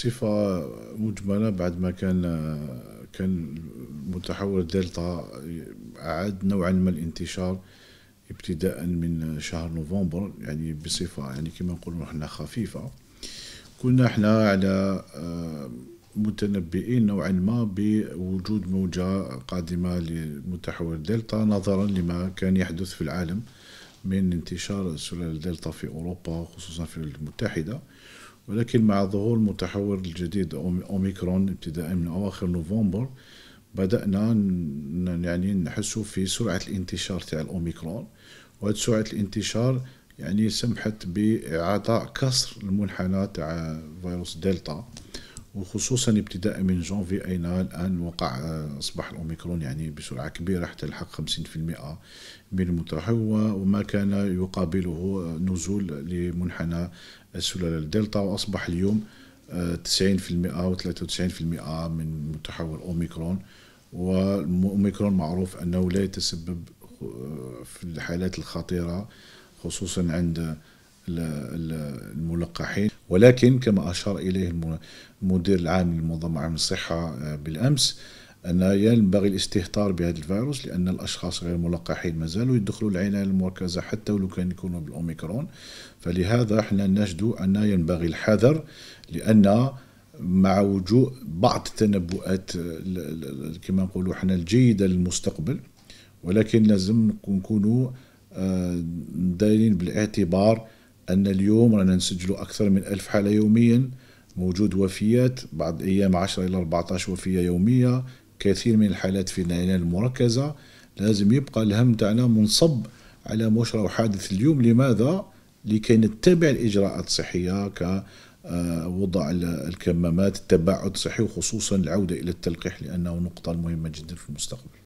بصفة مجملة بعد ما كان كان متحول دلتا أعاد نوعا ما الانتشار ابتداء من شهر نوفمبر يعني بصفة يعني كما نقولوا حنا خفيفة كنا حنا على آه، متنبئين نوعا ما بوجود موجة قادمة لمتحور دلتا نظرا لما كان يحدث في العالم من انتشار سلالة دلتا في أوروبا خصوصا في المتحدة ولكن مع ظهور المتحور الجديد أوميكرون ابتداء من أواخر نوفمبر بدأنا يعني نحسوا في سرعة الانتشار تاع الأوميكرون وهذه سرعة الانتشار يعني سمحت بإعطاء كسر المنحنى تاع فيروس دلتا وخصوصا ابتداء من جانفي أين الآن وقع آه، أصبح الأوميكرون يعني بسرعة كبيرة حتى الحق 50% من المطرح وما كان يقابله نزول لمنحنى السلالة الدلتا وأصبح اليوم 90% آه، و93% من متحول أوميكرون والأوميكرون معروف أنه لا يتسبب آه، في الحالات الخطيرة خصوصا عند الملقحين ولكن كما أشار إليه المدير العام للمنظمة العامة للصحة آه، بالأمس أن ينبغي الاستهتار بهذا الفيروس لأن الأشخاص غير الملقحين ما زالوا يدخلوا العناية المركزة حتى ولو كان يكونوا بالأوميكرون فلهذا احنا نجد أن ينبغي الحذر لأن مع وجوء بعض التنبؤات آه، كما نقولوا احنا الجيدة للمستقبل ولكن لازم نكونوا آه، دايرين بالاعتبار أن اليوم رانا نسجلوا أكثر من ألف حالة يوميا موجود وفيات بعض الأيام 10 إلى 14 وفية يومية كثير من الحالات في العناية المركزة لازم يبقى الهم تاعنا منصب على مشرى حادث اليوم لماذا؟ لكي نتبع الإجراءات الصحية ك وضع الكمامات التباعد الصحي وخصوصا العودة إلى التلقيح لأنه نقطة مهمة جدا في المستقبل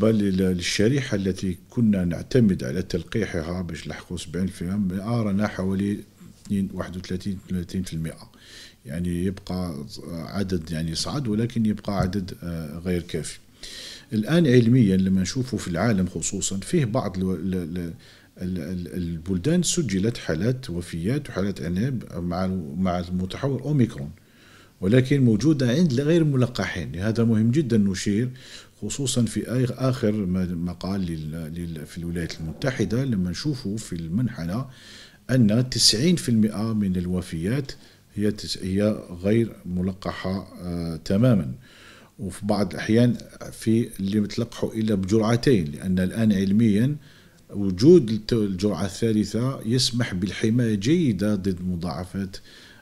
بالنسبة للشريحة التي كنا نعتمد على تلقيحها باش نلحقوا 70% آه، رانا حوالي 31 30% يعني يبقى عدد يعني صعد ولكن يبقى عدد آه، غير كافي الآن علميا لما نشوفه في العالم خصوصا فيه بعض البلدان سجلت حالات وفيات وحالات عناب مع مع المتحور اوميكرون ولكن موجوده عند غير الملقحين هذا مهم جدا نشير خصوصا في اخر مقال في الولايات المتحده لما نشوفوا في المنحنى ان 90% من الوفيات هي هي غير ملقحه آه، تماما وفي بعض الاحيان في اللي متلقحوا الا بجرعتين لان الان علميا وجود الجرعه الثالثه يسمح بالحمايه جيده ضد مضاعفات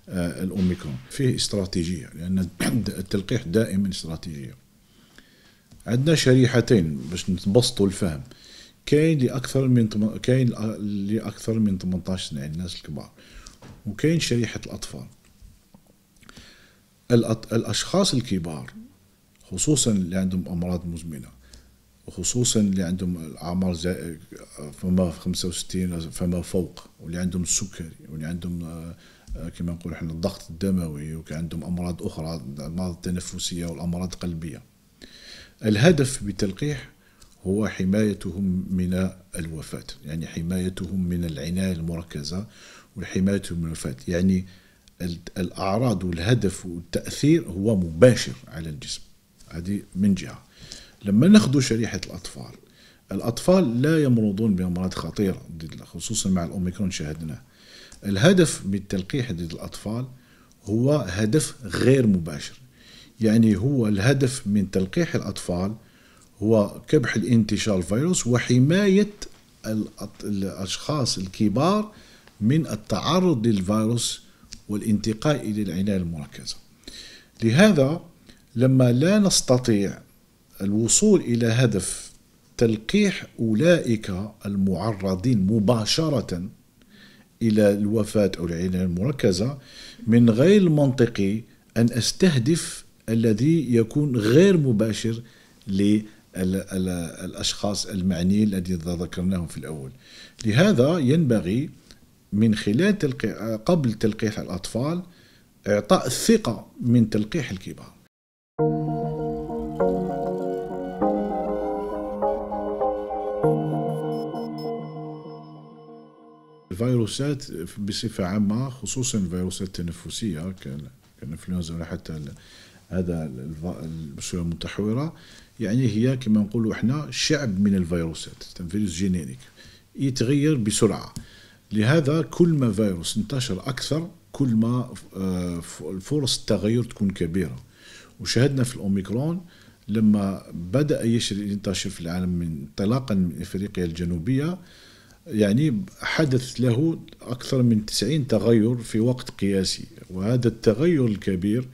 آه، الاوميكرون فيه استراتيجيه لان التلقيح دائما استراتيجيه عندنا شريحتين باش نتبسطوا الفهم كاين اكثر من كاين كاين اكثر من 18 سنه يعني الناس الكبار وكاين شريحه الاطفال الأط... الاشخاص الكبار خصوصا اللي عندهم امراض مزمنه وخصوصا اللي عندهم الاعمار زي... فما 65 فما فوق واللي عندهم السكري واللي عندهم آه، كما نقول احنا الضغط الدموي وكان عندهم امراض اخرى الامراض التنفسيه والامراض القلبيه الهدف بالتلقيح هو حمايتهم من الوفاة يعني حمايتهم من العناية المركزة وحمايتهم من الوفاة يعني الأعراض والهدف والتأثير هو مباشر على الجسم هذه من جهة لما ناخذ شريحة الأطفال الأطفال لا يمرضون بأمراض خطيرة خصوصا مع الأوميكرون شاهدناه الهدف من التلقيح ضد الأطفال هو هدف غير مباشر يعني هو الهدف من تلقيح الأطفال هو كبح الانتشار الفيروس وحماية الأشخاص الكبار من التعرض للفيروس والانتقاء إلى العناية المركزة لهذا لما لا نستطيع الوصول إلى هدف تلقيح أولئك المعرضين مباشرة إلى الوفاة أو العناية المركزة من غير المنطقي أن أستهدف الذي يكون غير مباشر للأشخاص المعنيين الذي ذكرناهم في الأول لهذا ينبغي من خلال تلقي... قبل تلقيح الأطفال إعطاء الثقة من تلقيح الكبار الفيروسات بصفة عامة خصوصا الفيروسات التنفسية كالإنفلونزا حتى هذا البكتيريا المتحوره يعني هي كما نقولوا احنا شعب من الفيروسات فيروس جينيريك يتغير بسرعه لهذا كل ما فيروس انتشر اكثر كل ما آه، فرص التغير تكون كبيره وشاهدنا في الاوميكرون لما بدا ينتشر في العالم من انطلاقا من افريقيا الجنوبيه يعني حدث له اكثر من 90 تغير في وقت قياسي وهذا التغير الكبير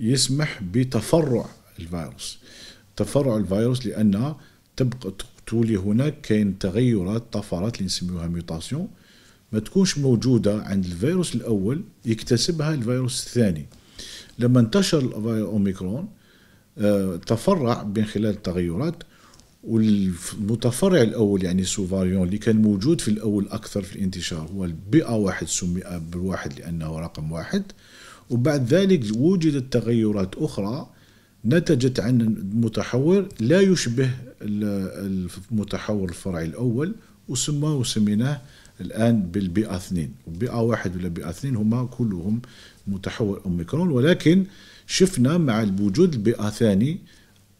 يسمح بتفرع الفيروس تفرع الفيروس لان تبقى تولي هناك كاين تغيرات طفرات اللي نسميوها ميوتاسيون ما تكونش موجوده عند الفيروس الاول يكتسبها الفيروس الثاني لما انتشر اوميكرون آه، تفرع من خلال التغيرات والمتفرع الاول يعني سوفاريون اللي كان موجود في الاول اكثر في الانتشار هو البيئه واحد سمي بالواحد لانه رقم واحد وبعد ذلك وجدت تغيرات أخرى نتجت عن المتحور لا يشبه المتحور الفرعي الأول وسماه وسميناه الآن بالبيئة اثنين بيئة واحد ولا بيئة اثنين هما كلهم متحور أوميكرون ولكن شفنا مع وجود البيئة ثاني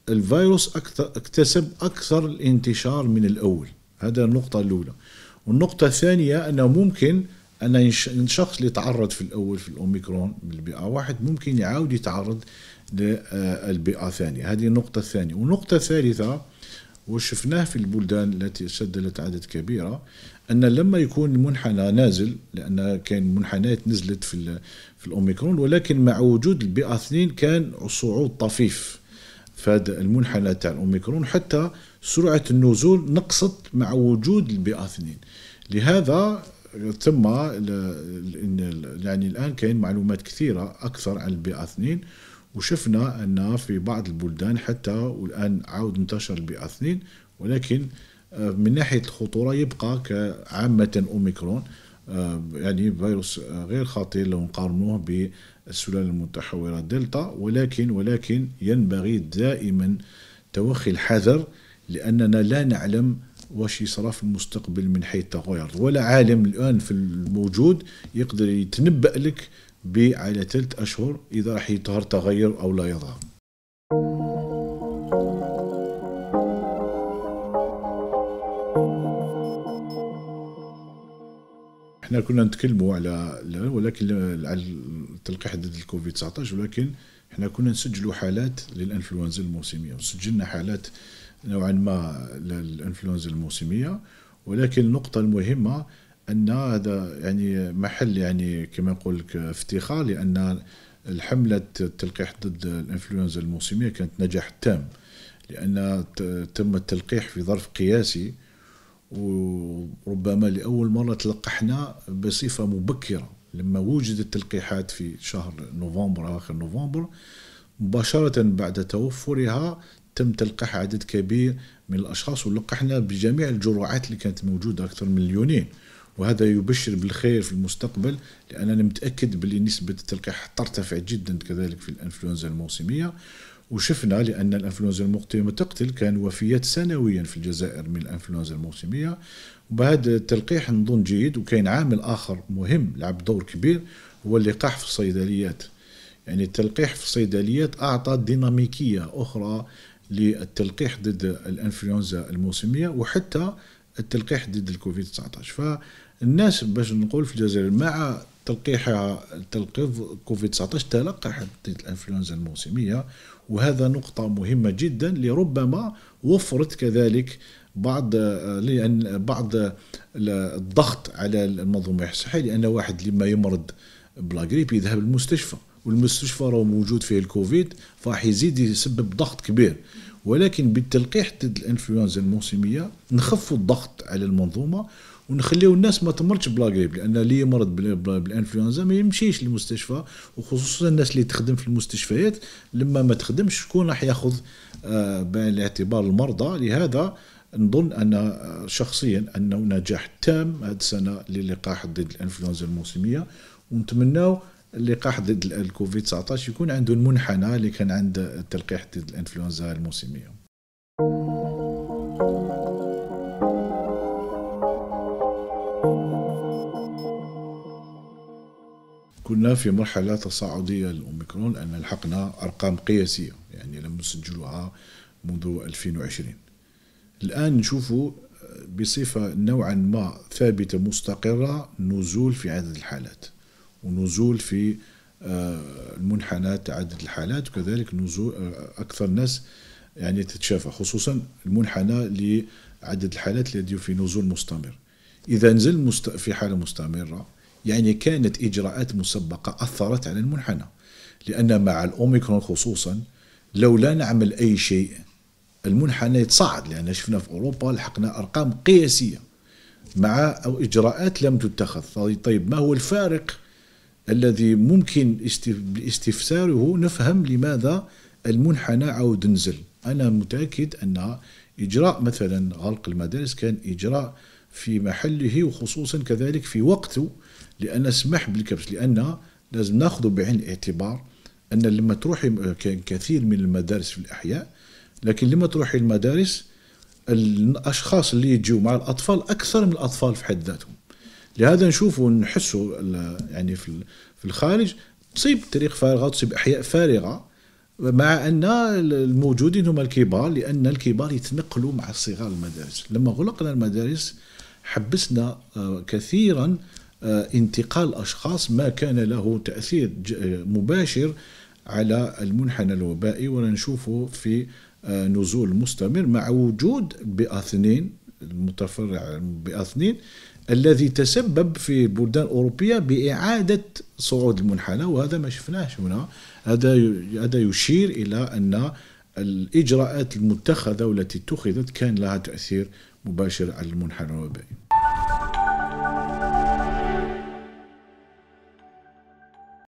الفيروس أكثر اكتسب أكثر الانتشار من الأول هذا النقطة الأولى والنقطة الثانية أنه ممكن أن الشخص اللي تعرض في الأول في الأوميكرون بالبيئة واحد ممكن يعاود يتعرض للبيئة آه، ثانية هذه النقطة الثانية والنقطة الثالثة وشفناه في البلدان التي سجلت عدد كبيرة أن لما يكون المنحنى نازل لأن كان منحنيات نزلت في, في الأوميكرون ولكن مع وجود البيئة اثنين كان صعود طفيف في هذا المنحنى تاع الأوميكرون حتى سرعة النزول نقصت مع وجود البيئة اثنين لهذا ثم يعني الان كاين معلومات كثيره اكثر عن البي اثنين وشفنا ان في بعض البلدان حتى والان عاود انتشر البي اثنين ولكن آه، من ناحيه الخطوره يبقى كعامه اوميكرون آه، يعني فيروس آه، غير خطير لو نقارنوه بالسلاله المتحوره دلتا ولكن ولكن ينبغي دائما توخي الحذر لاننا لا نعلم واش يصرى في المستقبل من حيث تغير ولا عالم الان في الموجود يقدر يتنبأ لك على ثلاث اشهر اذا راح يظهر تغير او لا يظهر احنا كنا نتكلموا على ولكن على تلقيح ضد الكوفيد 19 ولكن احنا كنا نسجلوا حالات للانفلونزا الموسميه وسجلنا حالات نوعا ما للانفلونزا الموسميه ولكن النقطه المهمه ان هذا يعني محل يعني كما نقول لك افتخار لان الحمله التلقيح ضد الانفلونزا الموسميه كانت نجاح تام لان تم التلقيح في ظرف قياسي وربما لاول مره تلقحنا بصفه مبكره لما وجدت التلقيحات في شهر نوفمبر اخر نوفمبر مباشره بعد توفرها تم تلقح عدد كبير من الأشخاص ولقحنا بجميع الجرعات اللي كانت موجودة أكثر من مليونين وهذا يبشر بالخير في المستقبل لأننا متأكد باللي نسبة التلقيح ارتفعت جدا كذلك في الإنفلونزا الموسمية وشفنا لأن الإنفلونزا المقتيمه تقتل كان وفيات سنويا في الجزائر من الإنفلونزا الموسمية وبهذا التلقيح نظن جيد وكاين عامل آخر مهم لعب دور كبير هو اللقاح في الصيدليات يعني التلقيح في الصيدليات أعطى ديناميكية أخرى للتلقيح ضد الانفلونزا الموسميه وحتى التلقيح ضد الكوفيد 19 فالناس باش نقول في الجزائر مع تلقيحها تلقيح كوفيد 19 تلقحت ضد الانفلونزا الموسميه وهذا نقطه مهمه جدا لربما وفرت كذلك بعض لان بعض الضغط على المنظومه الصحيه لان واحد لما يمرض بلا غريب يذهب للمستشفى والمستشفى راه موجود فيه الكوفيد فراح يزيد يسبب ضغط كبير ولكن بالتلقيح ضد الانفلونزا الموسميه نخفوا الضغط على المنظومه ونخليو الناس ما تمرش بلا غريب لان اللي يمرض بالانفلونزا ما يمشيش للمستشفى وخصوصا الناس اللي تخدم في المستشفيات لما ما تخدمش شكون راح ياخذ آه، بالاعتبار المرضى لهذا نظن ان آه، شخصيا انه نجاح تام هذه السنه للقاح ضد الانفلونزا الموسميه ونتمناو اللقاح ضد الكوفيد 19 يكون عنده المنحنى اللي كان عند التلقيح ضد الانفلونزا الموسميه كنا في مرحلة تصاعدية للأوميكرون لأن لحقنا أرقام قياسية يعني لم نسجلها منذ 2020 الآن نشوف بصفة نوعا ما ثابتة مستقرة نزول في عدد الحالات ونزول في آه، المنحنى تعدد الحالات وكذلك نزول آه، اكثر الناس يعني تتشافى خصوصا المنحنى لعدد الحالات الذي في نزول مستمر اذا نزل مست... في حاله مستمره يعني كانت اجراءات مسبقه اثرت على المنحنى لان مع الاوميكرون خصوصا لو لا نعمل اي شيء المنحنى يتصاعد لان شفنا في اوروبا لحقنا ارقام قياسيه مع أو اجراءات لم تتخذ طيب, طيب، ما هو الفارق الذي ممكن استفساره نفهم لماذا المنحنى عاود نزل أنا متأكد أن إجراء مثلا غلق المدارس كان إجراء في محله وخصوصا كذلك في وقته لأن سمح بالكبس لأن لازم ناخذ بعين الاعتبار أن لما تروحي كان كثير من المدارس في الأحياء لكن لما تروحي المدارس الأشخاص اللي يجوا مع الأطفال أكثر من الأطفال في حد ذاتهم لهذا نشوفه ونحسه يعني في في الخارج تصيب تاريخ فارغه تصيب احياء فارغه مع ان الموجودين هم الكبار لان الكبار يتنقلوا مع صغار المدارس لما غلقنا المدارس حبسنا آه، كثيرا آه، انتقال اشخاص ما كان له تاثير آه، مباشر على المنحنى الوبائي ونشوفه في نزول مستمر مع وجود باثنين اثنين المتفرع باثنين اثنين الذي تسبب في بلدان أوروبية بإعادة صعود المنحنى وهذا ما شفناهش هنا هذا هذا يشير إلى أن الإجراءات المتخذة والتي اتخذت كان لها تأثير مباشر على المنحنى الوبائي